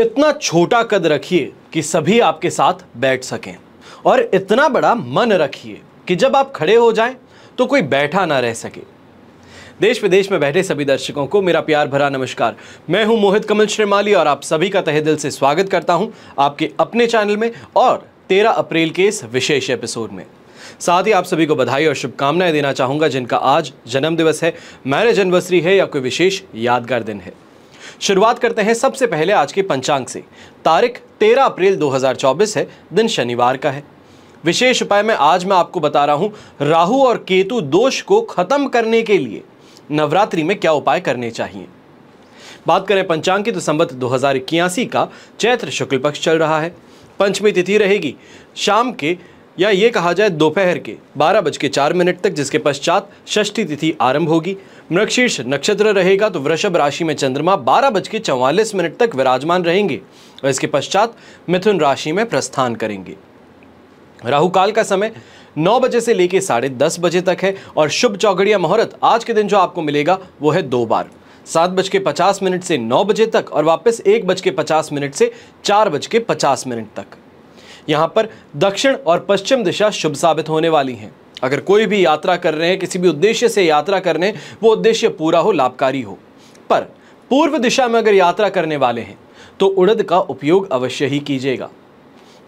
इतना छोटा कद रखिए कि सभी आपके साथ बैठ सकें और इतना बड़ा मन रखिए कि जब आप खड़े हो जाएं तो कोई बैठा ना रह सके देश विदेश में बैठे सभी दर्शकों को मेरा प्यार भरा नमस्कार मैं हूं मोहित कमल श्रीमाली और आप सभी का तहे दिल से स्वागत करता हूं आपके अपने चैनल में और तेरह अप्रैल के इस विशेष एपिसोड में साथ ही आप सभी को बधाई और शुभकामनाएं देना चाहूंगा जिनका आज जन्मदिवस है मैरिज एनिवर्सरी है या कोई विशेष यादगार दिन है शुरुआत करते हैं सबसे पहले आज के पंचांग से तारीख 13 अप्रैल 2024 है दिन शनिवार का है विशेष उपाय में आज मैं आपको बता रहा हूं राहु और केतु दोष को खत्म करने के लिए नवरात्रि में क्या उपाय करने चाहिए बात करें पंचांग की तो संबत दो का चैत्र शुक्ल पक्ष चल रहा है पंचमी तिथि रहेगी शाम के या ये कहा जाए दोपहर के बारह बज के चार मिनट तक जिसके पश्चात षष्ठी तिथि आरंभ होगी मृक्षीर्ष नक्षत्र रहेगा तो वृषभ राशि में चंद्रमा बारह बज के चौवालीस मिनट तक विराजमान रहेंगे और इसके पश्चात मिथुन राशि में प्रस्थान करेंगे राहु काल का समय नौ बजे से लेकर साढ़े दस बजे तक है और शुभ चौघड़िया मुहूर्त आज के दिन जो आपको मिलेगा वो है दो बार सात बज के पचास मिनट से नौ बजे तक और वापस एक बज के पचास मिनट से चार बज के पचास मिनट तक यहाँ पर दक्षिण और पश्चिम दिशा शुभ साबित होने वाली हैं अगर कोई भी यात्रा कर रहे हैं किसी भी उद्देश्य से यात्रा कर रहे हैं वो उद्देश्य पूरा हो लाभकारी हो पर पूर्व दिशा में अगर यात्रा करने वाले हैं तो उड़द का उपयोग अवश्य ही कीजिएगा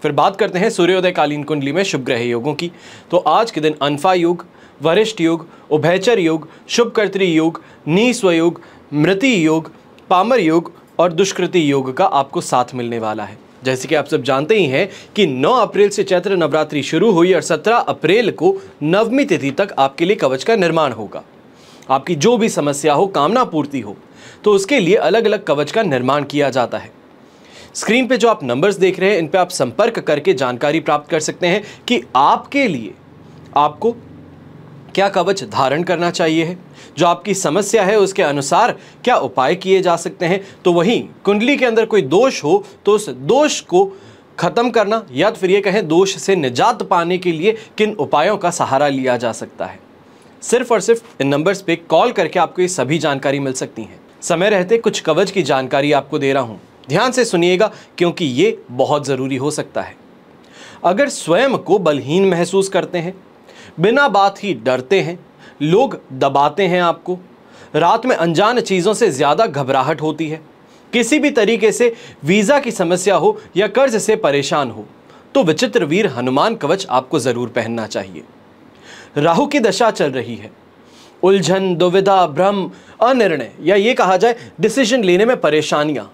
फिर बात करते हैं सूर्योदय कालीन कुंडली में शुभ ग्रह योगों की तो आज के दिन अनफा योग वरिष्ठ योग उभयचर योग शुभकर्तृ योग नीस्वयोग मृति योग पामर योग और दुष्कृति योग का आपको साथ मिलने वाला है जैसे कि आप सब जानते ही हैं कि 9 अप्रैल से चैत्र नवरात्रि शुरू हुई और 17 अप्रैल को नवमी तिथि तक आपके लिए कवच का निर्माण होगा आपकी जो भी समस्या हो कामना पूर्ति हो तो उसके लिए अलग अलग कवच का निर्माण किया जाता है स्क्रीन पे जो आप नंबर्स देख रहे हैं इन पे आप संपर्क करके जानकारी प्राप्त कर सकते हैं कि आपके लिए आपको क्या कवच धारण करना चाहिए जो आपकी समस्या है उसके अनुसार क्या उपाय किए जा सकते हैं तो वहीं कुंडली के अंदर कोई दोष हो तो उस दोष को ख़त्म करना या तो फिर ये कहें दोष से निजात पाने के लिए किन उपायों का सहारा लिया जा सकता है सिर्फ और सिर्फ इन नंबर्स पे कॉल करके आपको ये सभी जानकारी मिल सकती हैं समय रहते कुछ कवच की जानकारी आपको दे रहा हूँ ध्यान से सुनिएगा क्योंकि ये बहुत ज़रूरी हो सकता है अगर स्वयं को बलहीन महसूस करते हैं बिना बात ही डरते हैं लोग दबाते हैं आपको रात में अनजान चीज़ों से ज़्यादा घबराहट होती है किसी भी तरीके से वीज़ा की समस्या हो या कर्ज से परेशान हो तो विचित्र वीर हनुमान कवच आपको ज़रूर पहनना चाहिए राहु की दशा चल रही है उलझन दुविधा भ्रम अनिर्णय या ये कहा जाए डिसीजन लेने में परेशानियाँ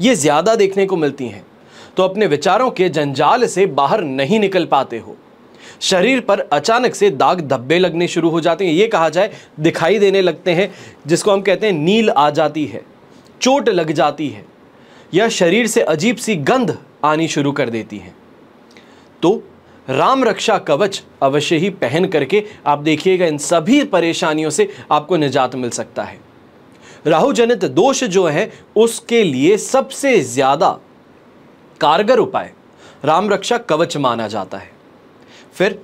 ये ज़्यादा देखने को मिलती हैं तो अपने विचारों के जंजाल से बाहर नहीं निकल पाते हो शरीर पर अचानक से दाग धब्बे लगने शुरू हो जाते हैं ये कहा जाए दिखाई देने लगते हैं जिसको हम कहते हैं नील आ जाती है चोट लग जाती है या शरीर से अजीब सी गंध आनी शुरू कर देती है तो राम रक्षा कवच अवश्य ही पहन करके आप देखिएगा इन सभी परेशानियों से आपको निजात मिल सकता है राहु जनित दोष जो है उसके लिए सबसे ज़्यादा कारगर उपाय राम रक्षा कवच माना जाता है फिर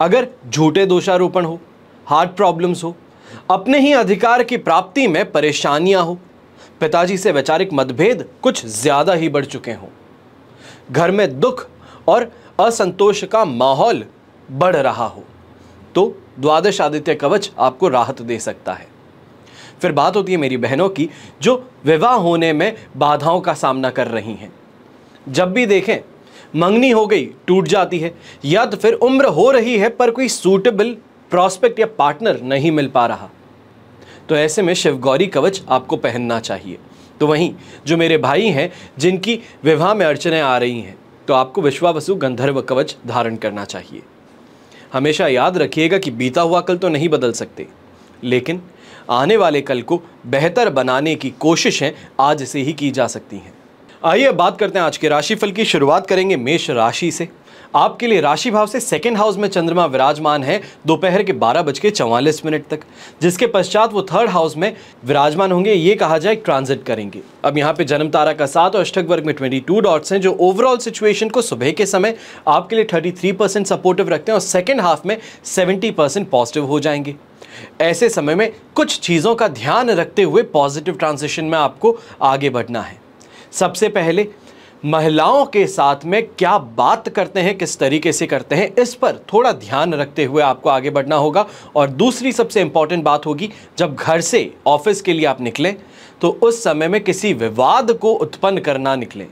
अगर झूठे दोषारोपण हो हार्ट प्रॉब्लम्स हो अपने ही अधिकार की प्राप्ति में परेशानियां हो पिताजी से वैचारिक मतभेद कुछ ज़्यादा ही बढ़ चुके हों घर में दुख और असंतोष का माहौल बढ़ रहा हो तो द्वादश आदित्य कवच आपको राहत दे सकता है फिर बात होती है मेरी बहनों की जो विवाह होने में बाधाओं का सामना कर रही हैं जब भी देखें मंगनी हो गई टूट जाती है या तो फिर उम्र हो रही है पर कोई सूटेबल प्रॉस्पेक्ट या पार्टनर नहीं मिल पा रहा तो ऐसे में शिवगौरी कवच आपको पहनना चाहिए तो वहीं जो मेरे भाई हैं जिनकी विवाह में अड़चने आ रही हैं तो आपको विश्वावसु गंधर्व कवच धारण करना चाहिए हमेशा याद रखिएगा कि बीता हुआ कल तो नहीं बदल सकते लेकिन आने वाले कल को बेहतर बनाने की कोशिशें आज से ही की जा सकती हैं आइए बात करते हैं आज के राशिफल की शुरुआत करेंगे मेष राशि से आपके लिए राशि भाव से सेकेंड हाउस में चंद्रमा विराजमान है दोपहर के बारह बज के मिनट तक जिसके पश्चात वो थर्ड हाउस में विराजमान होंगे ये कहा जाए ट्रांजिट करेंगे अब यहाँ पे जन्म तारा का सात और अष्टक वर्ग में ट्वेंटी टू डॉट्स हैं जो ओवरऑल सिचुएशन को सुबह के समय आपके लिए थर्टी थ्री परसेंट सपोर्टिव रखते हैं और सेकेंड हाफ में सेवेंटी परसेंट पॉजिटिव हो जाएंगे ऐसे समय में कुछ चीज़ों का ध्यान रखते हुए पॉजिटिव ट्रांजिशन में आपको आगे बढ़ना है सबसे पहले महिलाओं के साथ में क्या बात करते हैं किस तरीके से करते हैं इस पर थोड़ा ध्यान रखते हुए आपको आगे बढ़ना होगा और दूसरी सबसे इंपॉर्टेंट बात होगी जब घर से ऑफिस के लिए आप निकलें तो उस समय में किसी विवाद को उत्पन्न करना निकलें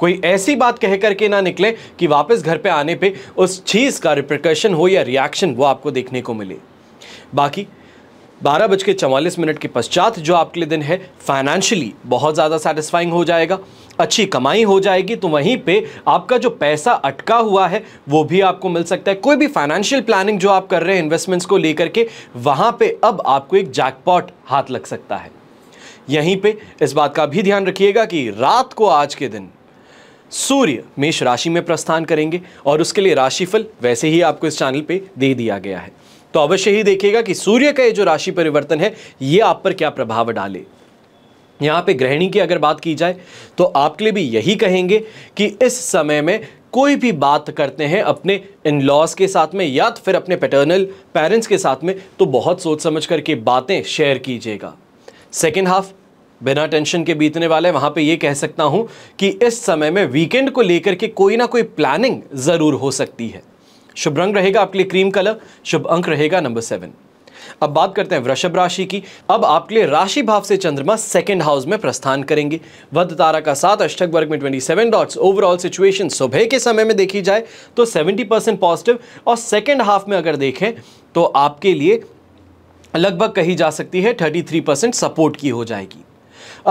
कोई ऐसी बात कह करके ना निकले कि वापस घर पे आने पे उस चीज़ का रिप्रिकॉशन हो या रिएक्शन वो आपको देखने को मिले बाकी बारह बज के मिनट के पश्चात जो आपके लिए दिन है फाइनेंशियली बहुत ज़्यादा सेटिस्फाइंग हो जाएगा अच्छी कमाई हो जाएगी तो वहीं पे आपका जो पैसा अटका हुआ है वो भी आपको मिल सकता है कोई भी फाइनेंशियल प्लानिंग जो आप कर रहे हैं इन्वेस्टमेंट्स को लेकर के वहाँ पे अब आपको एक जैकपॉट हाथ लग सकता है यहीं पर इस बात का भी ध्यान रखिएगा कि रात को आज के दिन सूर्य मेष राशि में प्रस्थान करेंगे और उसके लिए राशिफल वैसे ही आपको इस चैनल पर दे दिया गया है तो अवश्य ही देखिएगा कि सूर्य का ये जो राशि परिवर्तन है ये आप पर क्या प्रभाव डाले यहाँ पे गृहिणी की अगर बात की जाए तो आपके लिए भी यही कहेंगे कि इस समय में कोई भी बात करते हैं अपने इन लॉज के साथ में या तो फिर अपने पैटर्नल पेरेंट्स के साथ में तो बहुत सोच समझ करके बातें शेयर कीजिएगा सेकेंड हाफ बिना टेंशन के बीतने वाले वहां वहाँ पे ये कह सकता हूँ कि इस समय में वीकेंड को लेकर के कोई ना कोई प्लानिंग ज़रूर हो सकती है शुभ रंग रहेगा आपके लिए क्रीम कलर शुभ अंक रहेगा नंबर सेवन अब बात करते हैं वृषभ राशि की अब आपके लिए राशि भाव से चंद्रमा सेकंड हाउस में प्रस्थान करेंगे वध तारा का साथ अष्टक वर्ग में 27 डॉट्स ओवरऑल सिचुएशन सुबह के समय में देखी जाए तो 70 परसेंट पॉजिटिव और सेकंड हाफ में अगर देखें तो आपके लिए लगभग कही जा सकती है 33 परसेंट सपोर्ट की हो जाएगी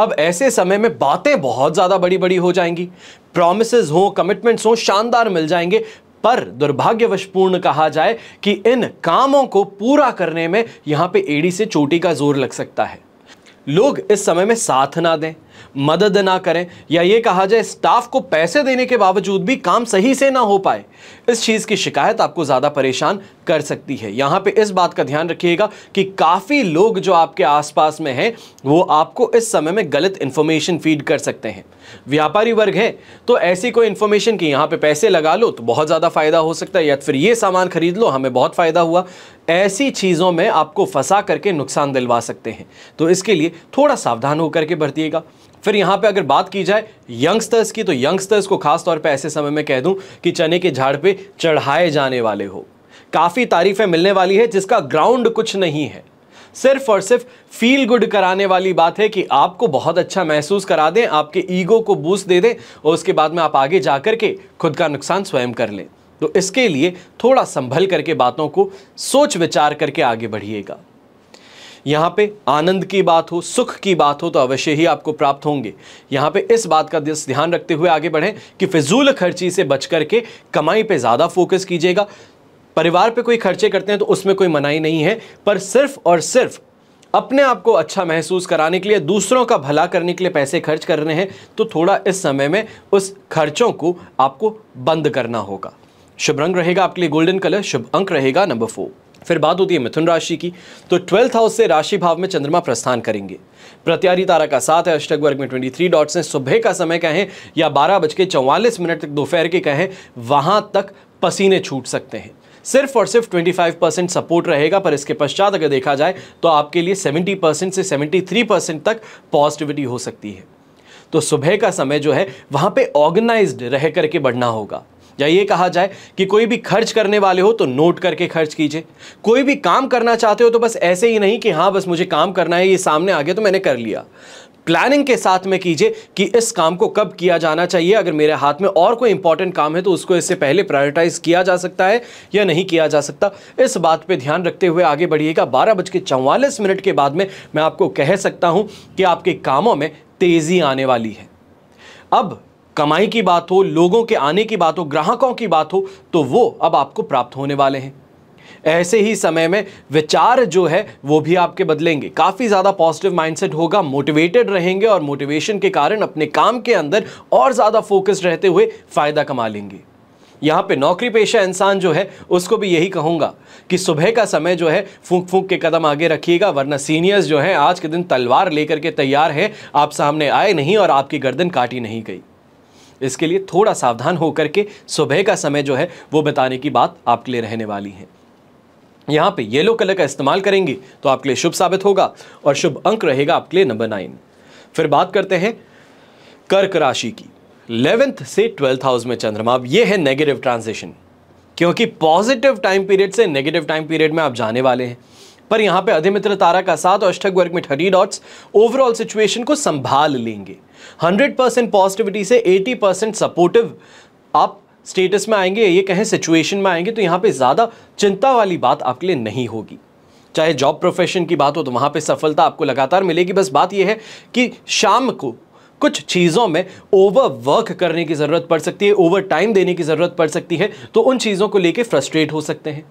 अब ऐसे समय में बातें बहुत ज़्यादा बड़ी बड़ी हो जाएंगी प्रोमिस हो कमिटमेंट्स हो शानदार मिल जाएंगे पर दुर्भाग्यवशपूर्ण कहा जाए कि इन कामों को पूरा करने में यहाँ पे एडी से चोटी का जोर लग सकता है लोग इस समय में साथ ना दें मदद ना करें या ये कहा जाए स्टाफ को पैसे देने के बावजूद भी काम सही से ना हो पाए इस चीज़ की शिकायत आपको ज़्यादा परेशान कर सकती है यहाँ पे इस बात का ध्यान रखिएगा कि काफ़ी लोग जो आपके आसपास में हैं वो आपको इस समय में गलत इन्फॉर्मेशन फीड कर सकते हैं व्यापारी वर्ग है तो ऐसी कोई इन्फॉर्मेशन कि यहाँ पर पैसे लगा लो तो बहुत ज़्यादा फ़ायदा हो सकता है या फिर ये सामान खरीद लो हमें बहुत फ़ायदा हुआ ऐसी चीज़ों में आपको फंसा करके नुकसान दिलवा सकते हैं तो इसके लिए थोड़ा सावधान होकर के बरतीएगा फिर यहाँ पे अगर बात की जाए यंगस्टर्स की तो यंगस्टर्स को खास तौर पे ऐसे समय में कह दूं कि चने के झाड़ पे चढ़ाए जाने वाले हो काफ़ी तारीफें मिलने वाली है जिसका ग्राउंड कुछ नहीं है सिर्फ और सिर्फ फील गुड कराने वाली बात है कि आपको बहुत अच्छा महसूस करा दें आपके ईगो को बूस्ट दे दें और उसके बाद में आप आगे जा के खुद का नुकसान स्वयं कर लें तो इसके लिए थोड़ा संभल करके बातों को सोच विचार करके आगे बढ़िएगा यहाँ पे आनंद की बात हो सुख की बात हो तो अवश्य ही आपको प्राप्त होंगे यहाँ पे इस बात का ध्यान रखते हुए आगे बढ़ें कि फिजूल खर्ची से बच करके कमाई पे ज़्यादा फोकस कीजिएगा परिवार पे कोई खर्चे करते हैं तो उसमें कोई मनाही नहीं है पर सिर्फ और सिर्फ अपने आप को अच्छा महसूस कराने के लिए दूसरों का भला करने के लिए पैसे खर्च कर रहे हैं तो थोड़ा इस समय में उस खर्चों को आपको बंद करना होगा शुभ रंग रहेगा आपके लिए गोल्डन कलर शुभ अंक रहेगा नंबर फोर फिर बात होती है मिथुन राशि की तो ट्वेल्थ हाउस से राशि भाव में चंद्रमा प्रस्थान करेंगे प्रत्यारी तारा का साथ है अष्टक वर्ग में 23 डॉट्स हैं सुबह का समय कहें या बारह बज के चौवालीस मिनट तक दोपहर के कहें वहां तक पसीने छूट सकते हैं सिर्फ और सिर्फ 25 परसेंट सपोर्ट रहेगा पर इसके पश्चात अगर देखा जाए तो आपके लिए 70 परसेंट से 73 परसेंट तक पॉजिटिविटी हो सकती है तो सुबह का समय जो है वहां पे ऑर्गेनाइज्ड रह करके बढ़ना होगा या ये कहा जाए कि कोई भी खर्च करने वाले हो तो नोट करके खर्च कीजिए कोई भी काम करना चाहते हो तो बस ऐसे ही नहीं कि हाँ बस मुझे काम करना है ये सामने आ गया तो मैंने कर लिया प्लानिंग के साथ में कीजिए कि इस काम को कब किया जाना चाहिए अगर मेरे हाथ में और कोई इंपॉर्टेंट काम है तो उसको इससे पहले प्रायोरिटाइज किया जा सकता है या नहीं किया जा सकता इस बात पे ध्यान रखते हुए आगे बढ़िएगा बारह बज के चौवालीस मिनट के बाद में मैं आपको कह सकता हूँ कि आपके कामों में तेज़ी आने वाली है अब कमाई की बात हो लोगों के आने की बात हो ग्राहकों की बात हो तो वो अब आपको प्राप्त होने वाले हैं ऐसे ही समय में विचार जो है वो भी आपके बदलेंगे काफ़ी ज़्यादा पॉजिटिव माइंडसेट होगा मोटिवेटेड रहेंगे और मोटिवेशन के कारण अपने काम के अंदर और ज़्यादा फोकस्ड रहते हुए फ़ायदा कमा लेंगे यहाँ पे नौकरी पेशा इंसान जो है उसको भी यही कहूँगा कि सुबह का समय जो है फूंक फूंक के कदम आगे रखिएगा वरना सीनियर्स जो हैं आज के दिन तलवार लेकर के तैयार हैं आप सामने आए नहीं और आपकी गर्दन काटी नहीं गई इसके लिए थोड़ा सावधान होकर के सुबह का समय जो है वो बताने की बात आपके लिए रहने वाली है यहाँ पे येलो कलर का इस्तेमाल करेंगे तो आपके लिए शुभ साबित होगा और शुभ अंक रहेगा आपके लिए नंबर नाइन फिर बात करते हैं कर्क राशि की इलेवेंथ से ट्वेल्थ हाउस में चंद्रमा अब ये है नेगेटिव ट्रांजिशन क्योंकि पॉजिटिव टाइम पीरियड से नेगेटिव टाइम पीरियड में आप जाने वाले हैं पर यहाँ पे अधिमित्र तारा का साथ अष्टक वर्ग में थर्टी डॉट्स ओवरऑल सिचुएशन को संभाल लेंगे 100 परसेंट पॉजिटिविटी से 80 परसेंट सपोर्टिव आप स्टेटस में आएंगे ये कहें सिचुएशन में आएंगे तो यहाँ पे ज़्यादा चिंता वाली बात आपके लिए नहीं होगी चाहे जॉब प्रोफेशन की बात हो तो वहां पे सफलता आपको लगातार मिलेगी बस बात यह है कि शाम को कुछ चीज़ों में ओवर वर्क करने की ज़रूरत पड़ सकती है ओवर टाइम देने की ज़रूरत पड़ सकती है तो उन चीज़ों को लेकर फ्रस्ट्रेट हो सकते हैं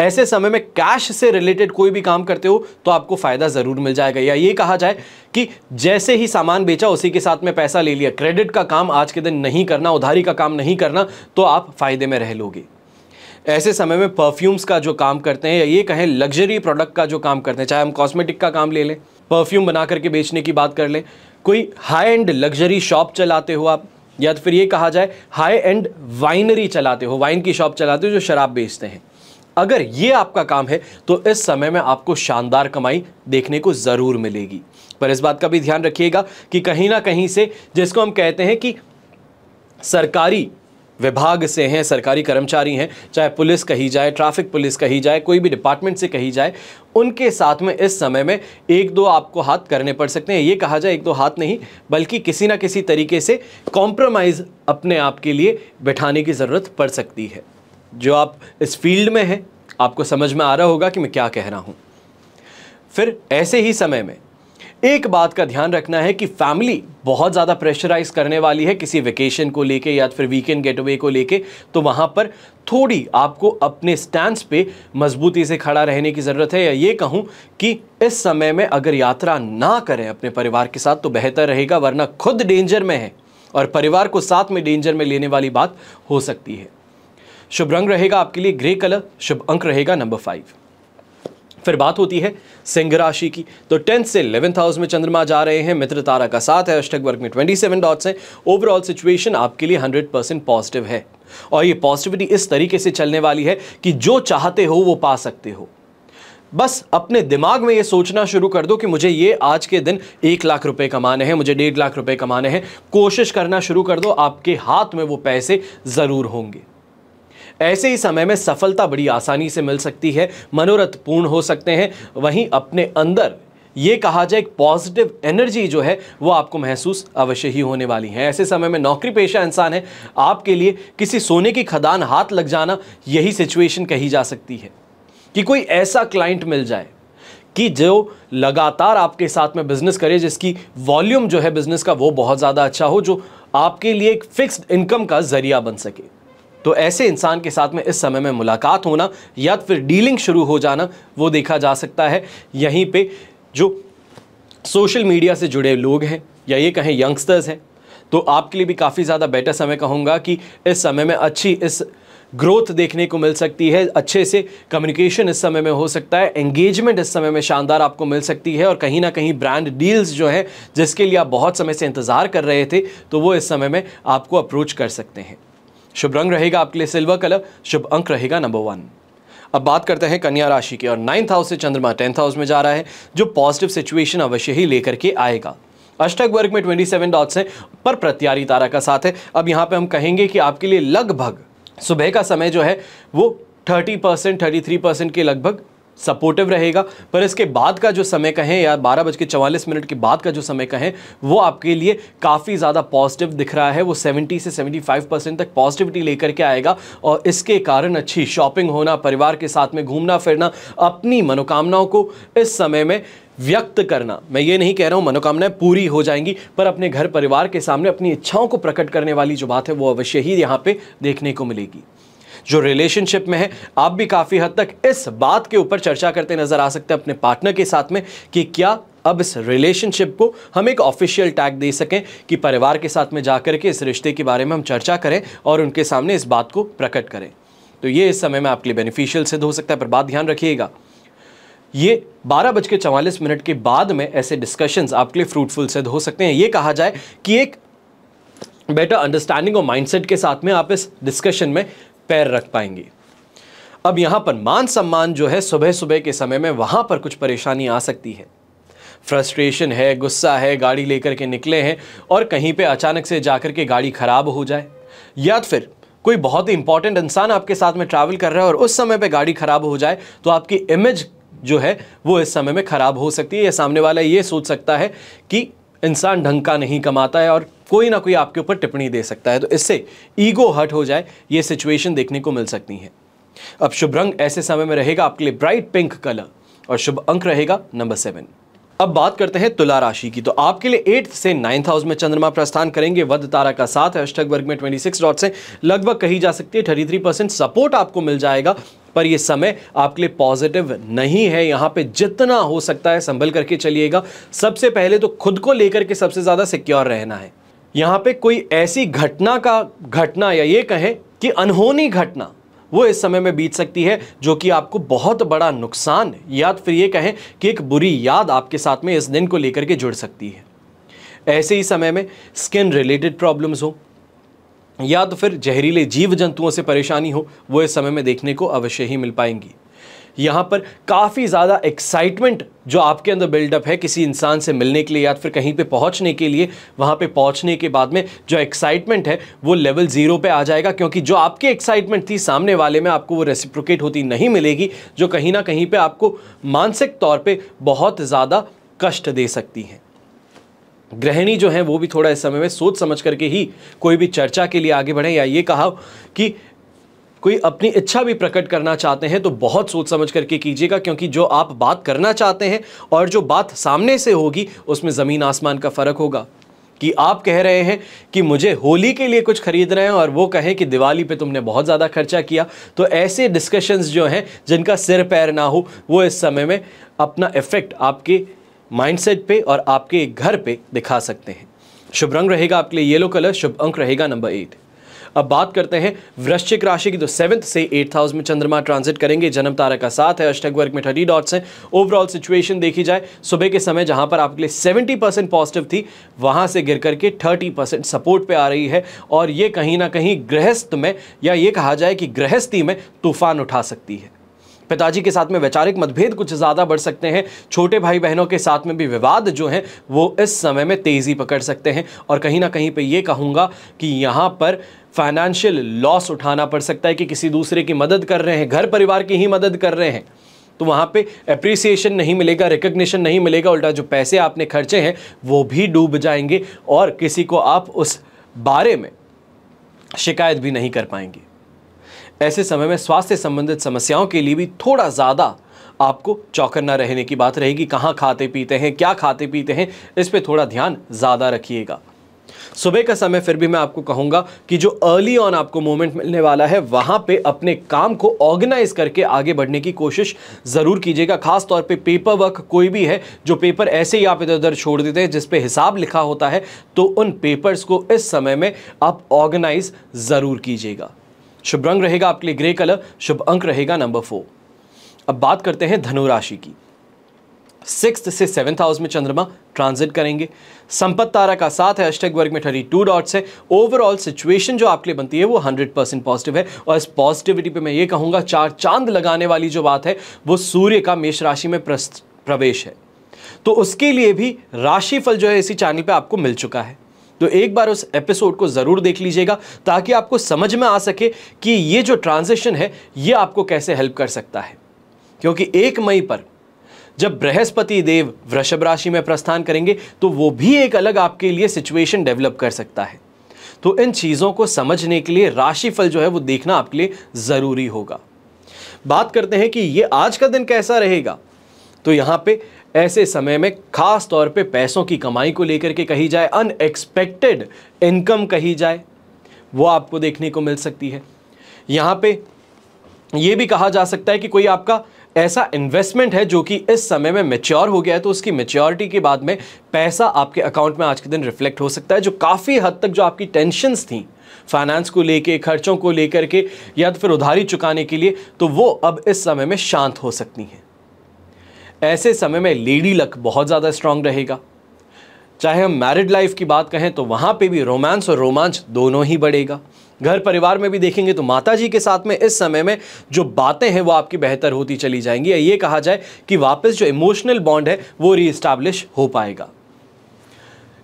ऐसे समय में कैश से रिलेटेड कोई भी काम करते हो तो आपको फ़ायदा ज़रूर मिल जाएगा या ये कहा जाए कि जैसे ही सामान बेचा उसी के साथ में पैसा ले लिया क्रेडिट का काम आज के दिन नहीं करना उधारी का काम नहीं करना तो आप फ़ायदे में रह लोगे ऐसे समय में परफ्यूम्स का जो काम करते हैं या ये कहें लग्जरी प्रोडक्ट का जो काम करते हैं चाहे हम कॉस्मेटिक का काम ले लें परफ्यूम बना करके बेचने की बात कर लें कोई हाई एंड लग्जरी शॉप चलाते हो आप या तो फिर ये कहा जाए हाई एंड वाइनरी चलाते हो वाइन की शॉप चलाते हो जो शराब बेचते हैं अगर ये आपका काम है तो इस समय में आपको शानदार कमाई देखने को ज़रूर मिलेगी पर इस बात का भी ध्यान रखिएगा कि कहीं ना कहीं से जिसको हम कहते हैं कि सरकारी विभाग से हैं सरकारी कर्मचारी हैं चाहे पुलिस कही जाए ट्रैफिक पुलिस कही जाए कोई भी डिपार्टमेंट से कही जाए उनके साथ में इस समय में एक दो आपको हाथ करने पड़ सकते हैं ये कहा जाए एक दो हाथ नहीं बल्कि किसी ना किसी तरीके से कॉम्प्रोमाइज़ अपने आप के लिए बैठाने की ज़रूरत पड़ सकती है जो आप इस फील्ड में हैं आपको समझ में आ रहा होगा कि मैं क्या कह रहा हूँ फिर ऐसे ही समय में एक बात का ध्यान रखना है कि फैमिली बहुत ज़्यादा प्रेशराइज करने वाली है किसी वेकेशन को लेके या फिर वीकेंड गेटअवे को लेके तो वहाँ पर थोड़ी आपको अपने स्टैंड पे मजबूती से खड़ा रहने की ज़रूरत है या ये कहूँ कि इस समय में अगर यात्रा ना करें अपने परिवार के साथ तो बेहतर रहेगा वरना खुद डेंजर में है और परिवार को साथ में डेंजर में लेने वाली बात हो सकती है शुभ रंग रहेगा आपके लिए ग्रे कलर शुभ अंक रहेगा नंबर फाइव फिर बात होती है सिंह राशि की तो टेंथ से इलेवंथ हाउस में चंद्रमा जा रहे हैं मित्र तारा का साथ है अष्टक वर्ग में 27 डॉट्स हैं ओवरऑल सिचुएशन आपके लिए 100 परसेंट पॉजिटिव है और ये पॉजिटिविटी इस तरीके से चलने वाली है कि जो चाहते हो वो पा सकते हो बस अपने दिमाग में ये सोचना शुरू कर दो कि मुझे ये आज के दिन एक लाख रुपए कमाने हैं मुझे डेढ़ लाख रुपए कमाने हैं कोशिश करना शुरू कर दो आपके हाथ में वो पैसे ज़रूर होंगे ऐसे ही समय में सफलता बड़ी आसानी से मिल सकती है मनोरथ पूर्ण हो सकते हैं वहीं अपने अंदर ये कहा जाए एक पॉजिटिव एनर्जी जो है वो आपको महसूस अवश्य ही होने वाली है ऐसे समय में नौकरी पेशा इंसान है आपके लिए किसी सोने की खदान हाथ लग जाना यही सिचुएशन कही जा सकती है कि कोई ऐसा क्लाइंट मिल जाए कि जो लगातार आपके साथ में बिज़नेस करे जिसकी वॉल्यूम जो है बिज़नेस का वो बहुत ज़्यादा अच्छा हो जो आपके लिए एक फिक्स्ड इनकम का ज़रिया बन सके तो ऐसे इंसान के साथ में इस समय में मुलाकात होना या फिर डीलिंग शुरू हो जाना वो देखा जा सकता है यहीं पे जो सोशल मीडिया से जुड़े लोग हैं या ये कहें यंगस्टर्स हैं तो आपके लिए भी काफ़ी ज़्यादा बेटर समय कहूँगा कि इस समय में अच्छी इस ग्रोथ देखने को मिल सकती है अच्छे से कम्युनिकेशन इस समय में हो सकता है एंगेजमेंट इस समय में शानदार आपको मिल सकती है और कहीं ना कहीं ब्रांड डील्स जो हैं जिसके लिए आप बहुत समय से इंतज़ार कर रहे थे तो वो इस समय में आपको अप्रोच कर सकते हैं शुभ रंग रहेगा आपके लिए सिल्वर कलर शुभ अंक रहेगा नंबर वन अब बात करते हैं कन्या राशि की और नाइन्थ हाउस से चंद्रमा टेंथ हाउस में जा रहा है जो पॉजिटिव सिचुएशन अवश्य ही लेकर के आएगा अष्टक वर्ग में ट्वेंटी सेवन डॉट्स हैं पर प्रत्यारी तारा का साथ है अब यहाँ पे हम कहेंगे कि आपके लिए लगभग सुबह का समय जो है वो थर्टी परसेंट थर्टी के लगभग सपोर्टिव रहेगा पर इसके बाद का जो समय कहें या बारह बज के मिनट के बाद का जो समय कहें वो आपके लिए काफ़ी ज़्यादा पॉजिटिव दिख रहा है वो 70 से 75 परसेंट तक पॉजिटिविटी लेकर के आएगा और इसके कारण अच्छी शॉपिंग होना परिवार के साथ में घूमना फिरना अपनी मनोकामनाओं को इस समय में व्यक्त करना मैं ये नहीं कह रहा हूँ मनोकामनाएं पूरी हो जाएंगी पर अपने घर परिवार के सामने अपनी इच्छाओं को प्रकट करने वाली जो बात है वो अवश्य ही यहाँ पे देखने को मिलेगी जो रिलेशनशिप में है आप भी काफ़ी हद तक इस बात के ऊपर चर्चा करते नज़र आ सकते हैं अपने पार्टनर के साथ में कि क्या अब इस रिलेशनशिप को हम एक ऑफिशियल टैग दे सकें कि परिवार के साथ में जाकर के इस रिश्ते के बारे में हम चर्चा करें और उनके सामने इस बात को प्रकट करें तो ये इस समय में आपके लिए बेनिफिशियल सिद्ध हो सकता है पर बात ध्यान रखिएगा ये बारह बज के चवालीस मिनट के बाद में ऐसे डिस्कशंस आपके लिए फ्रूटफुल सिद्ध हो सकते हैं ये कहा जाए कि एक बेटर अंडरस्टैंडिंग और माइंडसेट के साथ में आप इस डिस्कशन में पैर रख पाएंगी अब यहां पर मान सम्मान जो है सुबह सुबह के समय में वहां पर कुछ परेशानी आ सकती है फ्रस्ट्रेशन है गुस्सा है गाड़ी लेकर के निकले हैं और कहीं पे अचानक से जाकर के गाड़ी ख़राब हो जाए या तो फिर कोई बहुत ही इंपॉर्टेंट इंसान आपके साथ में ट्रैवल कर रहा है और उस समय पे गाड़ी ख़राब हो जाए तो आपकी इमेज जो है वो इस समय में ख़राब हो सकती है या सामने वाला ये सोच सकता है कि इंसान ढंग का नहीं कमाता है और कोई ना कोई आपके ऊपर टिप्पणी दे सकता है तो इससे ईगो हट हो जाए ये सिचुएशन देखने को मिल सकती है अब शुभ रंग ऐसे समय में रहेगा आपके लिए ब्राइट पिंक कलर और शुभ अंक रहेगा नंबर सेवन अब बात करते हैं तुला राशि की तो आपके लिए एट्थ से नाइन्थ हाउस में चंद्रमा प्रस्थान करेंगे वध तारा का साथ अष्टक वर्ग में 26 डॉट से लगभग कही जा सकती है थर्टी थ्री परसेंट सपोर्ट आपको मिल जाएगा पर यह समय आपके लिए पॉजिटिव नहीं है यहाँ पे जितना हो सकता है संभल करके चलिएगा सबसे पहले तो खुद को लेकर के सबसे ज़्यादा सिक्योर रहना है यहाँ पे कोई ऐसी घटना का घटना या ये कहें कि अनहोनी घटना वो इस समय में बीत सकती है जो कि आपको बहुत बड़ा नुकसान या तो फिर ये कहें कि एक बुरी याद आपके साथ में इस दिन को लेकर के जुड़ सकती है ऐसे ही समय में स्किन रिलेटेड प्रॉब्लम्स हो या तो फिर जहरीले जीव जंतुओं से परेशानी हो वो इस समय में देखने को अवश्य ही मिल पाएंगी यहाँ पर काफ़ी ज़्यादा एक्साइटमेंट जो आपके अंदर बिल्डअप है किसी इंसान से मिलने के लिए या फिर कहीं पे पहुँचने के लिए वहाँ पे पहुँचने के बाद में जो एक्साइटमेंट है वो लेवल ज़ीरो पे आ जाएगा क्योंकि जो आपकी एक्साइटमेंट थी सामने वाले में आपको वो रेसिप्रोकेट होती नहीं मिलेगी जो कहीं ना कहीं पर आपको मानसिक तौर पर बहुत ज़्यादा कष्ट दे सकती हैं गृहिणी जो हैं वो भी थोड़ा इस समय में सोच समझ करके ही कोई भी चर्चा के लिए आगे बढ़ें या ये कहा कि कोई अपनी इच्छा भी प्रकट करना चाहते हैं तो बहुत सोच समझ करके कीजिएगा क्योंकि जो आप बात करना चाहते हैं और जो बात सामने से होगी उसमें ज़मीन आसमान का फ़र्क होगा कि आप कह रहे हैं कि मुझे होली के लिए कुछ खरीद रहे हैं और वो कहें कि दिवाली पे तुमने बहुत ज़्यादा खर्चा किया तो ऐसे डिस्कशंस जो हैं जिनका सिर पैर ना हो वो इस समय में अपना इफ़ेक्ट आपके माइंडसेट पे और आपके घर पे दिखा सकते हैं शुभ रंग रहेगा आपके लिए येलो कलर शुभ अंक रहेगा नंबर एट अब बात करते हैं वृश्चिक राशि की तो सेवंथ से एट्थ हाउस में चंद्रमा ट्रांजिट करेंगे जन्म तारा का साथ है अष्टक वर्ग में थर्टी डॉट्स हैं ओवरऑल सिचुएशन देखी जाए सुबह के समय जहां पर आपके लिए सेवेंटी परसेंट पॉजिटिव थी वहां से गिर करके थर्टी परसेंट सपोर्ट पर आ रही है और ये कहीं ना कहीं गृहस्थ में या ये कहा जाए कि गृहस्थी में तूफान उठा सकती है पिताजी के साथ में वैचारिक मतभेद कुछ ज़्यादा बढ़ सकते हैं छोटे भाई बहनों के साथ में भी विवाद जो हैं वो इस समय में तेज़ी पकड़ सकते हैं और कहीं ना कहीं पे ये कहूँगा कि यहाँ पर फाइनेंशियल लॉस उठाना पड़ सकता है कि किसी दूसरे की मदद कर रहे हैं घर परिवार की ही मदद कर रहे हैं तो वहाँ पे अप्रिसिएशन नहीं मिलेगा रिकग्निशन नहीं मिलेगा उल्टा जो पैसे आपने खर्चे हैं वो भी डूब जाएंगे और किसी को आप उस बारे में शिकायत भी नहीं कर पाएंगे ऐसे समय में स्वास्थ्य संबंधित समस्याओं के लिए भी थोड़ा ज़्यादा आपको चौकन्ना रहने की बात रहेगी कहाँ खाते पीते हैं क्या खाते पीते हैं इस पर थोड़ा ध्यान ज़्यादा रखिएगा सुबह का समय फिर भी मैं आपको कहूंगा कि जो अर्ली ऑन आपको मोमेंट मिलने वाला है वहां पे अपने काम को ऑर्गेनाइज करके आगे बढ़ने की कोशिश ज़रूर कीजिएगा खास तौर पे पेपर वर्क कोई भी है जो पेपर ऐसे ही आप इधर उधर छोड़ देते हैं जिस पे हिसाब लिखा होता है तो उन पेपर्स को इस समय में आप ऑर्गेनाइज ज़रूर कीजिएगा शुभ रंग रहेगा आपके लिए ग्रे कलर शुभ अंक रहेगा नंबर फोर अब बात करते हैं धनुराशि की सिक्स से सेवन्थ हाउस में चंद्रमा ट्रांजिट करेंगे संपत तारा का साथ है अष्टक वर्ग में थर्टी टू डॉट्स है ओवरऑल सिचुएशन जो आपके लिए बनती है वो हंड्रेड परसेंट पॉजिटिव है और इस पॉजिटिविटी पे मैं ये कहूँगा चार चांद लगाने वाली जो बात है वो सूर्य का मेष राशि में प्रवेश है तो उसके लिए भी राशिफल जो है इसी चैनल पर आपको मिल चुका है तो एक बार उस एपिसोड को ज़रूर देख लीजिएगा ताकि आपको समझ में आ सके कि ये जो ट्रांजिशन है ये आपको कैसे हेल्प कर सकता है क्योंकि एक मई पर जब बृहस्पति देव वृषभ राशि में प्रस्थान करेंगे तो वो भी एक अलग आपके लिए सिचुएशन डेवलप कर सकता है तो इन चीज़ों को समझने के लिए राशिफल जो है वो देखना आपके लिए ज़रूरी होगा बात करते हैं कि ये आज का दिन कैसा रहेगा तो यहां पर ऐसे समय में ख़ास तौर पे पैसों की कमाई को लेकर के कही जाए अनएक्सपेक्टेड इनकम कही जाए वो आपको देखने को मिल सकती है यहाँ पे ये भी कहा जा सकता है कि कोई आपका ऐसा इन्वेस्टमेंट है जो कि इस समय में मेच्योर हो गया है तो उसकी मेच्योरिटी के बाद में पैसा आपके अकाउंट में आज के दिन रिफ्लेक्ट हो सकता है जो काफ़ी हद तक जो आपकी टेंशनस थी फाइनेंस को लेके खर्चों को लेकर के या तो फिर उधारी चुकाने के लिए तो वो अब इस समय में शांत हो सकती हैं ऐसे समय में लेडी लक बहुत ज़्यादा स्ट्रांग रहेगा चाहे हम मैरिड लाइफ की बात कहें तो वहाँ पे भी रोमांस और रोमांच दोनों ही बढ़ेगा घर परिवार में भी देखेंगे तो माता जी के साथ में इस समय में जो बातें हैं वो आपकी बेहतर होती चली जाएंगी या ये कहा जाए कि वापस जो इमोशनल बॉन्ड है वो रीइस्टाब्लिश हो पाएगा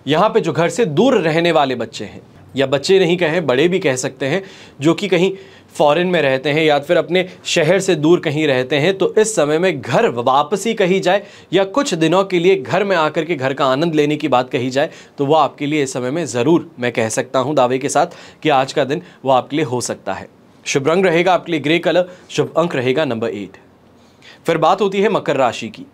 यहाँ पे जो घर से दूर रहने वाले बच्चे हैं या बच्चे नहीं कहें बड़े भी कह सकते हैं जो कि कहीं फॉरेन में रहते हैं या फिर अपने शहर से दूर कहीं रहते हैं तो इस समय में घर वापसी कही जाए या कुछ दिनों के लिए घर में आकर के घर का आनंद लेने की बात कही जाए तो वो आपके लिए इस समय में ज़रूर मैं कह सकता हूँ दावे के साथ कि आज का दिन वो आपके लिए हो सकता है शुभ रंग रहेगा आपके लिए ग्रे कलर शुभ अंक रहेगा नंबर एट फिर बात होती है मकर राशि की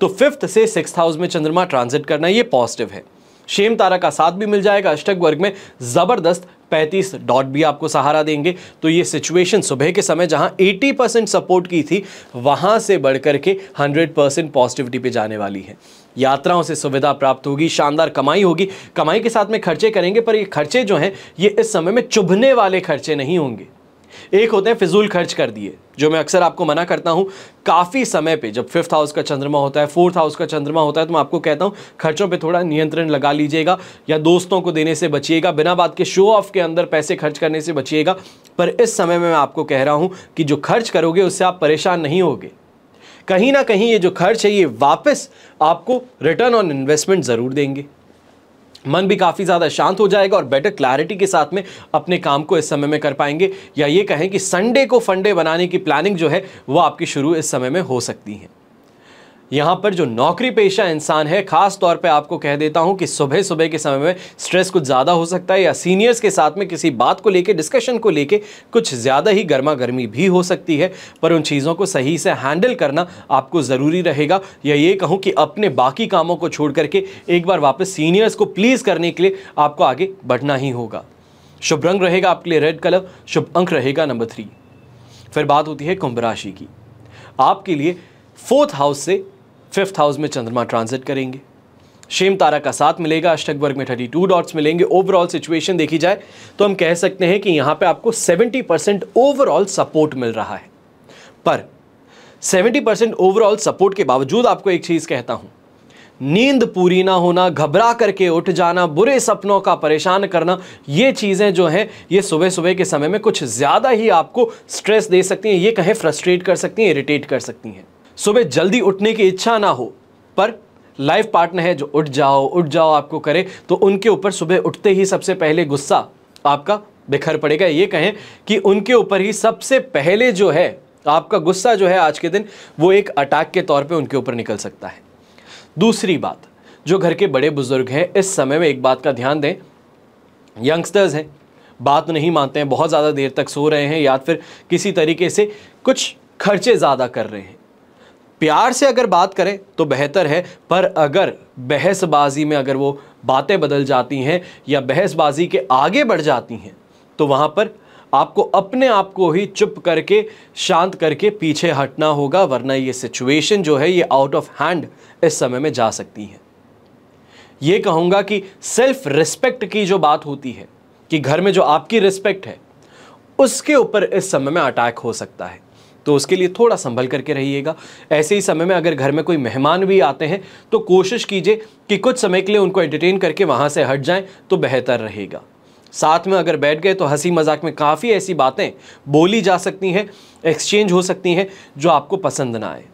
तो फिफ्थ से सिक्स हाउस में चंद्रमा ट्रांजिट करना ये पॉजिटिव है शेम तारा का साथ भी मिल जाएगा अष्टक वर्ग में ज़बरदस्त 35 डॉट भी आपको सहारा देंगे तो ये सिचुएशन सुबह के समय जहां 80 परसेंट सपोर्ट की थी वहां से बढ़कर के 100 परसेंट पॉजिटिविटी पे जाने वाली है यात्राओं से सुविधा प्राप्त होगी शानदार कमाई होगी कमाई के साथ में खर्चे करेंगे पर ये खर्चे जो हैं ये इस समय में चुभने वाले खर्चे नहीं होंगे एक होते हैं फिजूल खर्च कर दिए जो मैं अक्सर आपको मना करता हूं काफ़ी समय पे जब फिफ्थ हाउस का चंद्रमा होता है फोर्थ हाउस का चंद्रमा होता है तो मैं आपको कहता हूं खर्चों पे थोड़ा नियंत्रण लगा लीजिएगा या दोस्तों को देने से बचिएगा बिना बात के शो ऑफ के अंदर पैसे खर्च करने से बचिएगा पर इस समय में मैं आपको कह रहा हूं कि जो खर्च करोगे उससे आप परेशान नहीं होगे कहीं ना कहीं ये जो खर्च है ये वापस आपको रिटर्न ऑन इन्वेस्टमेंट ज़रूर देंगे मन भी काफ़ी ज़्यादा शांत हो जाएगा और बेटर क्लैरिटी के साथ में अपने काम को इस समय में कर पाएंगे या ये कहें कि संडे को फंडे बनाने की प्लानिंग जो है वो आपकी शुरू इस समय में हो सकती है यहाँ पर जो नौकरी पेशा इंसान है ख़ास तौर पे आपको कह देता हूँ कि सुबह सुबह के समय में स्ट्रेस कुछ ज़्यादा हो सकता है या सीनियर्स के साथ में किसी बात को लेके डिस्कशन को लेके कुछ ज़्यादा ही गर्मा गर्मी भी हो सकती है पर उन चीज़ों को सही से हैंडल करना आपको ज़रूरी रहेगा या ये कहूँ कि अपने बाकी कामों को छोड़ करके एक बार वापस सीनियर्स को प्लीज़ करने के लिए आपको आगे बढ़ना ही होगा शुभ रंग रहेगा आपके लिए रेड कलर शुभ अंक रहेगा नंबर थ्री फिर बात होती है कुंभ राशि की आपके लिए फोर्थ हाउस से फिफ्थ हाउस में चंद्रमा ट्रांजिट करेंगे शेम तारा का साथ मिलेगा अष्टक वर्ग में थर्टी टू डॉट्स मिलेंगे ओवरऑल सिचुएशन देखी जाए तो हम कह सकते हैं कि यहाँ पे आपको सेवेंटी परसेंट ओवरऑल सपोर्ट मिल रहा है पर सेवेंटी परसेंट ओवरऑल सपोर्ट के बावजूद आपको एक चीज़ कहता हूँ नींद पूरी ना होना घबरा करके उठ जाना बुरे सपनों का परेशान करना ये चीज़ें जो हैं ये सुबह सुबह के समय में कुछ ज़्यादा ही आपको स्ट्रेस दे सकती हैं ये कहें फ्रस्ट्रेट कर सकती हैं इरिटेट कर सकती हैं सुबह जल्दी उठने की इच्छा ना हो पर लाइफ पार्टनर है जो उठ जाओ उठ जाओ आपको करे तो उनके ऊपर सुबह उठते ही सबसे पहले गुस्सा आपका बिखर पड़ेगा ये कहें कि उनके ऊपर ही सबसे पहले जो है आपका गुस्सा जो है आज के दिन वो एक अटैक के तौर पे उनके ऊपर निकल सकता है दूसरी बात जो घर के बड़े बुजुर्ग हैं इस समय में एक बात का ध्यान दें यंगस्टर्स हैं बात नहीं मानते हैं बहुत ज़्यादा देर तक सो रहे हैं या फिर किसी तरीके से कुछ खर्चे ज़्यादा कर रहे हैं प्यार से अगर बात करें तो बेहतर है पर अगर बहसबाजी में अगर वो बातें बदल जाती हैं या बहसबाजी के आगे बढ़ जाती हैं तो वहाँ पर आपको अपने आप को ही चुप करके शांत करके पीछे हटना होगा वरना ये सिचुएशन जो है ये आउट ऑफ हैंड इस समय में जा सकती है ये कहूँगा कि सेल्फ रिस्पेक्ट की जो बात होती है कि घर में जो आपकी रिस्पेक्ट है उसके ऊपर इस समय में अटैक हो सकता है तो उसके लिए थोड़ा संभल करके रहिएगा ऐसे ही समय में अगर घर में कोई मेहमान भी आते हैं तो कोशिश कीजिए कि कुछ समय के लिए उनको एंटरटेन करके वहाँ से हट जाएँ तो बेहतर रहेगा साथ में अगर बैठ गए तो हंसी मजाक में काफ़ी ऐसी बातें बोली जा सकती हैं एक्सचेंज हो सकती हैं जो आपको पसंद ना आए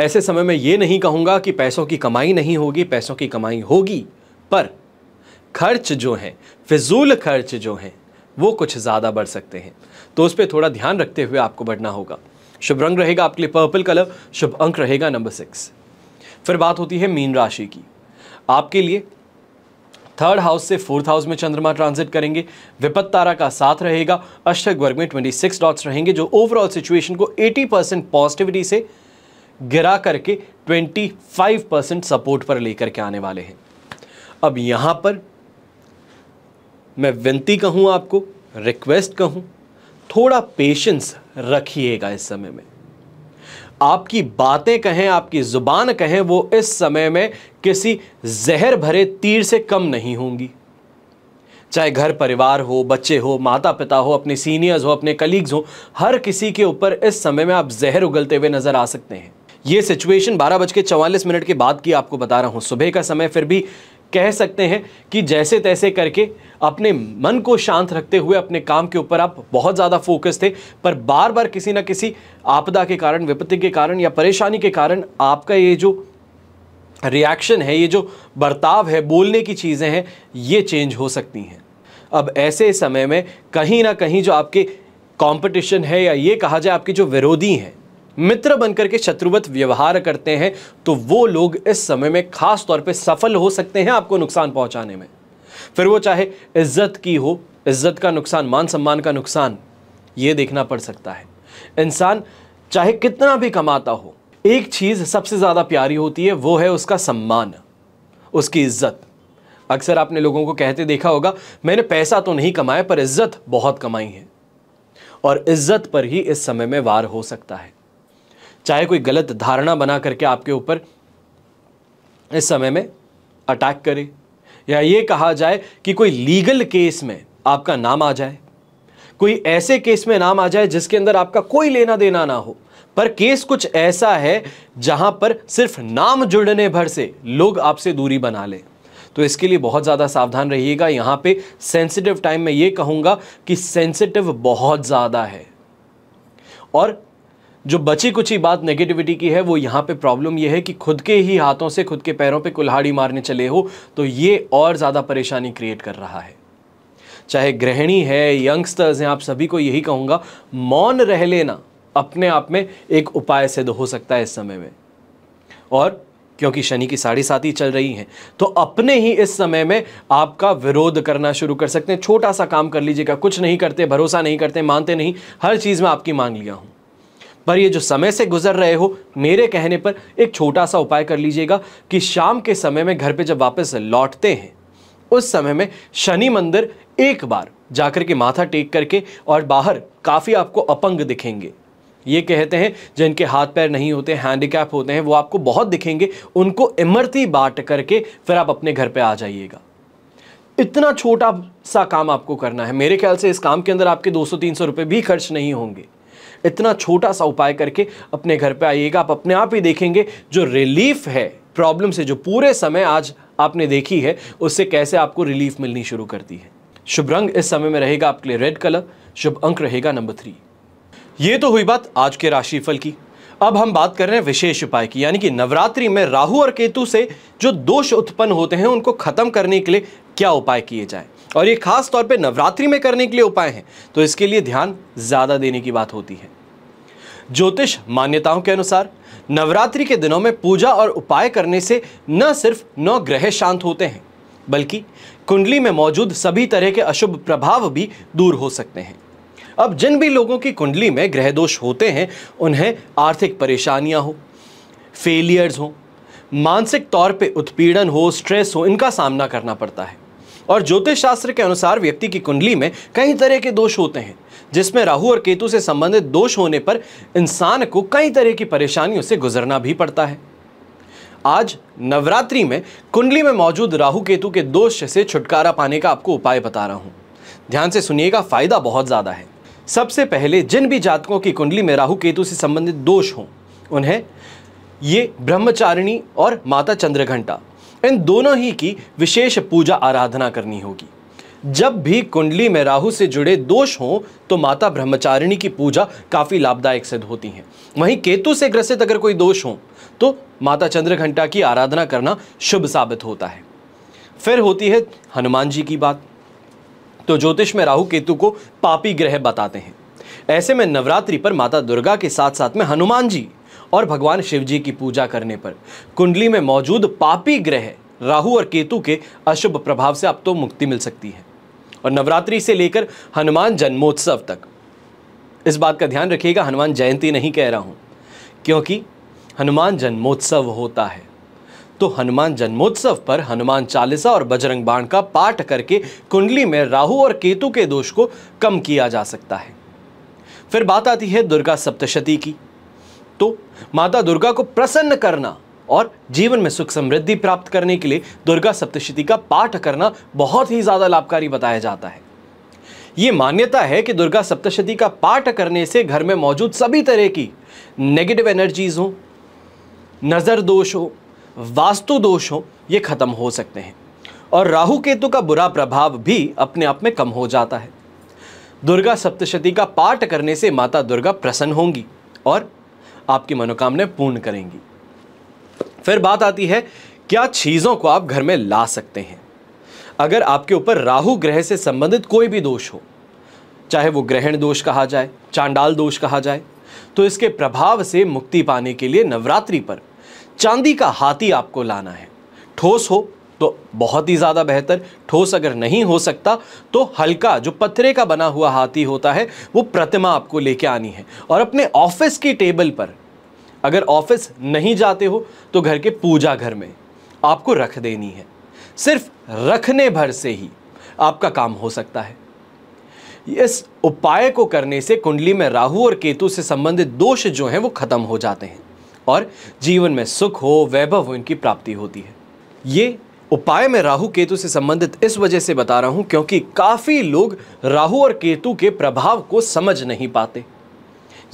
ऐसे समय में ये नहीं कहूँगा कि पैसों की कमाई नहीं होगी पैसों की कमाई होगी पर खर्च जो हैं फिजूल खर्च जो हैं वो कुछ ज़्यादा बढ़ सकते हैं तो उस पर थोड़ा ध्यान रखते हुए आपको बढ़ना होगा शुभ रंग रहेगा आपके लिए पर्पल कलर शुभ अंक रहेगा नंबर सिक्स फिर बात होती है मीन राशि की आपके लिए थर्ड हाउस से फोर्थ हाउस में चंद्रमा ट्रांजिट करेंगे विपत तारा का साथ रहेगा अष्टक वर्ग में 26 डॉट्स रहेंगे जो ओवरऑल सिचुएशन को 80 परसेंट पॉजिटिविटी से गिरा करके 25 परसेंट सपोर्ट पर लेकर के आने वाले हैं अब यहां पर मैं विनती कहूं आपको रिक्वेस्ट कहूं थोड़ा पेशेंस रखिएगा इस समय में आपकी बातें कहें आपकी ज़ुबान कहें वो इस समय में किसी जहर भरे तीर से कम नहीं होंगी चाहे घर परिवार हो बच्चे हो माता पिता हो अपने सीनियर्स हो अपने कलीग्स हो हर किसी के ऊपर इस समय में आप जहर उगलते हुए नज़र आ सकते हैं ये सिचुएशन बारह बज के मिनट के बाद की आपको बता रहा हूं सुबह का समय फिर भी कह सकते हैं कि जैसे तैसे करके अपने मन को शांत रखते हुए अपने काम के ऊपर आप बहुत ज़्यादा फोकस थे पर बार बार किसी ना किसी आपदा के कारण विपत्ति के कारण या परेशानी के कारण आपका ये जो रिएक्शन है ये जो बर्ताव है बोलने की चीज़ें हैं ये चेंज हो सकती हैं अब ऐसे समय में कहीं ना कहीं जो आपके कंपटीशन है या ये कहा जाए आपके जो विरोधी हैं मित्र बनकर के शत्रुवत व्यवहार करते हैं तो वो लोग इस समय में खास तौर पे सफल हो सकते हैं आपको नुकसान पहुंचाने में फिर वो चाहे इज्जत की हो इज्जत का नुकसान मान सम्मान का नुकसान ये देखना पड़ सकता है इंसान चाहे कितना भी कमाता हो एक चीज़ सबसे ज़्यादा प्यारी होती है वो है उसका सम्मान उसकी इज्जत अक्सर आपने लोगों को कहते देखा होगा मैंने पैसा तो नहीं कमाया पर इज्जत बहुत कमाई है और इज्जत पर ही इस समय में वार हो सकता है चाहे कोई गलत धारणा बना करके आपके ऊपर इस समय में अटैक करे या ये कहा जाए कि कोई लीगल केस में आपका नाम आ जाए कोई ऐसे केस में नाम आ जाए जिसके अंदर आपका कोई लेना देना ना हो पर केस कुछ ऐसा है जहां पर सिर्फ नाम जुड़ने भर से लोग आपसे दूरी बना लें तो इसके लिए बहुत ज़्यादा सावधान रहिएगा यहाँ पे सेंसिटिव टाइम में ये कहूँगा कि सेंसिटिव बहुत ज़्यादा है और जो बची कुछ ही बात नेगेटिविटी की है वो यहाँ पे प्रॉब्लम ये है कि खुद के ही हाथों से खुद के पैरों पे कुल्हाड़ी मारने चले हो तो ये और ज़्यादा परेशानी क्रिएट कर रहा है चाहे गृहिणी है यंगस्टर्स हैं आप सभी को यही कहूँगा मौन रह लेना अपने आप में एक उपाय सिद्ध हो सकता है इस समय में और क्योंकि शनि की साढ़ी साथ ही चल रही हैं तो अपने ही इस समय में आपका विरोध करना शुरू कर सकते हैं छोटा सा काम कर लीजिएगा कुछ नहीं करते भरोसा नहीं करते मानते नहीं हर चीज़ में आपकी मांग लिया हूँ पर ये जो समय से गुजर रहे हो मेरे कहने पर एक छोटा सा उपाय कर लीजिएगा कि शाम के समय में घर पे जब वापस लौटते हैं उस समय में शनि मंदिर एक बार जाकर के माथा टेक करके और बाहर काफ़ी आपको अपंग दिखेंगे ये कहते हैं जिनके हाथ पैर नहीं होते हैंडीकैप होते हैं वो आपको बहुत दिखेंगे उनको इमरती बांट करके फिर आप अपने घर पे आ जाइएगा इतना छोटा सा काम आपको करना है मेरे ख्याल से इस काम के अंदर आपके 200-300 रुपए भी खर्च नहीं होंगे इतना छोटा सा उपाय करके अपने घर पे आइएगा आप अपने आप ही देखेंगे जो रिलीफ है प्रॉब्लम से जो पूरे समय आज आपने देखी है उससे कैसे आपको रिलीफ मिलनी शुरू कर दी है शुभ रंग इस समय में रहेगा आपके लिए रेड कलर शुभ अंक रहेगा नंबर थ्री ये तो हुई बात आज के राशिफल की अब हम बात कर रहे हैं विशेष उपाय की यानी कि नवरात्रि में राहु और केतु से जो दोष उत्पन्न होते हैं उनको खत्म करने के लिए क्या उपाय किए जाए और ये खास तौर पे नवरात्रि में करने के लिए उपाय हैं तो इसके लिए ध्यान ज़्यादा देने की बात होती है ज्योतिष मान्यताओं के अनुसार नवरात्रि के दिनों में पूजा और उपाय करने से न सिर्फ नौ ग्रह शांत होते हैं बल्कि कुंडली में मौजूद सभी तरह के अशुभ प्रभाव भी दूर हो सकते हैं अब जिन भी लोगों की कुंडली में ग्रह दोष होते हैं उन्हें आर्थिक परेशानियां हो फेलियर्स हो मानसिक तौर पे उत्पीड़न हो स्ट्रेस हो इनका सामना करना पड़ता है और ज्योतिष शास्त्र के अनुसार व्यक्ति की कुंडली में कई तरह के दोष होते हैं जिसमें राहु और केतु से संबंधित दोष होने पर इंसान को कई तरह की परेशानियों से गुजरना भी पड़ता है आज नवरात्रि में कुंडली में मौजूद राहु केतु के दोष से छुटकारा पाने का आपको उपाय बता रहा हूं ध्यान से सुनिएगा फायदा बहुत ज़्यादा है सबसे पहले जिन भी जातकों की कुंडली में राहु केतु से संबंधित दोष हों उन्हें ये ब्रह्मचारिणी और माता चंद्रघंटा इन दोनों ही की विशेष पूजा आराधना करनी होगी जब भी कुंडली में राहु से जुड़े दोष हों तो माता ब्रह्मचारिणी की पूजा काफ़ी लाभदायक सिद्ध होती है वहीं केतु से ग्रसित अगर कोई दोष हो तो माता चंद्र घंटा की आराधना करना शुभ साबित होता है फिर होती है हनुमान जी की बात तो ज्योतिष में राहु केतु को पापी ग्रह बताते हैं ऐसे में नवरात्रि पर माता दुर्गा के साथ साथ में हनुमान जी और भगवान शिव जी की पूजा करने पर कुंडली में मौजूद पापी ग्रह राहु और केतु के अशुभ प्रभाव से आप तो मुक्ति मिल सकती है और नवरात्रि से लेकर हनुमान जन्मोत्सव तक इस बात का ध्यान रखिएगा हनुमान जयंती नहीं कह रहा हूँ क्योंकि हनुमान जन्मोत्सव होता है तो हनुमान जन्मोत्सव पर हनुमान चालीसा और बजरंग बाण का पाठ करके कुंडली में राहु और केतु के दोष को कम किया जा सकता है फिर बात आती है दुर्गा सप्तशती की तो माता दुर्गा को प्रसन्न करना और जीवन में सुख समृद्धि प्राप्त करने के लिए दुर्गा सप्तशती का पाठ करना बहुत ही ज़्यादा लाभकारी बताया जाता है ये मान्यता है कि दुर्गा सप्तशती का पाठ करने से घर में मौजूद सभी तरह की नेगेटिव एनर्जीज़ हो नज़र दोष हो वास्तु दोष हो ये ख़त्म हो सकते हैं और राहु केतु का बुरा प्रभाव भी अपने आप में कम हो जाता है दुर्गा सप्तशती का पाठ करने से माता दुर्गा प्रसन्न होंगी और आपकी मनोकामनाएं पूर्ण करेंगी फिर बात आती है क्या चीज़ों को आप घर में ला सकते हैं अगर आपके ऊपर राहु ग्रह से संबंधित कोई भी दोष हो चाहे वो ग्रहण दोष कहा जाए चांडाल दोष कहा जाए तो इसके प्रभाव से मुक्ति पाने के लिए नवरात्रि पर चांदी का हाथी आपको लाना है ठोस हो तो बहुत ही ज़्यादा बेहतर ठोस अगर नहीं हो सकता तो हल्का जो पत्थरे का बना हुआ हाथी होता है वो प्रतिमा आपको लेके आनी है और अपने ऑफिस की टेबल पर अगर ऑफिस नहीं जाते हो तो घर के पूजा घर में आपको रख देनी है सिर्फ रखने भर से ही आपका काम हो सकता है इस उपाय को करने से कुंडली में राहु और केतु से संबंधित दोष जो हैं वो खत्म हो जाते हैं और जीवन में सुख हो वैभव हो इनकी प्राप्ति होती है ये उपाय में राहु केतु से संबंधित इस वजह से बता रहा हूं क्योंकि काफ़ी लोग राहु और केतु के प्रभाव को समझ नहीं पाते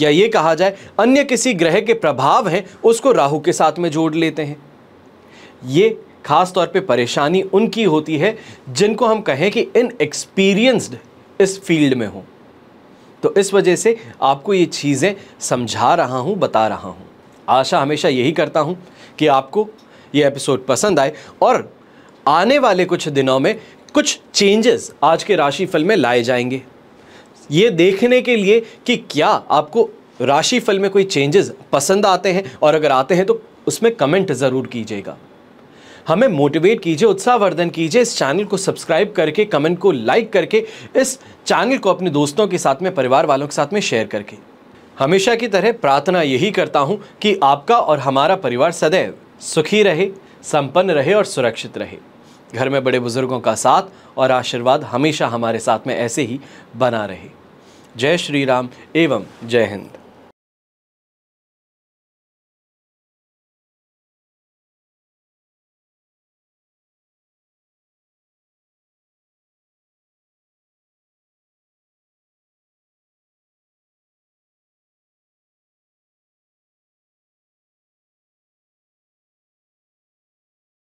या ये कहा जाए अन्य किसी ग्रह के प्रभाव हैं उसको राहु के साथ में जोड़ लेते हैं ये खास तौर पे परेशानी उनकी होती है जिनको हम कहें कि इनएक्सपीरियंस्ड इस फील्ड में हों तो इस वजह से आपको ये चीज़ें समझा रहा हूँ बता रहा हूँ आशा हमेशा यही करता हूँ कि आपको ये एपिसोड पसंद आए और आने वाले कुछ दिनों में कुछ चेंजेस आज के राशिफल में लाए जाएंगे ये देखने के लिए कि क्या आपको राशिफल में कोई चेंजेस पसंद आते हैं और अगर आते हैं तो उसमें कमेंट ज़रूर कीजिएगा हमें मोटिवेट कीजिए उत्साहवर्धन कीजिए इस चैनल को सब्सक्राइब करके कमेंट को लाइक करके इस चैनल को अपने दोस्तों के साथ में परिवार वालों के साथ में शेयर करके हमेशा की तरह प्रार्थना यही करता हूँ कि आपका और हमारा परिवार सदैव सुखी रहे संपन्न रहे और सुरक्षित रहे घर में बड़े बुजुर्गों का साथ और आशीर्वाद हमेशा हमारे साथ में ऐसे ही बना रहे जय श्री राम एवं जय हिंद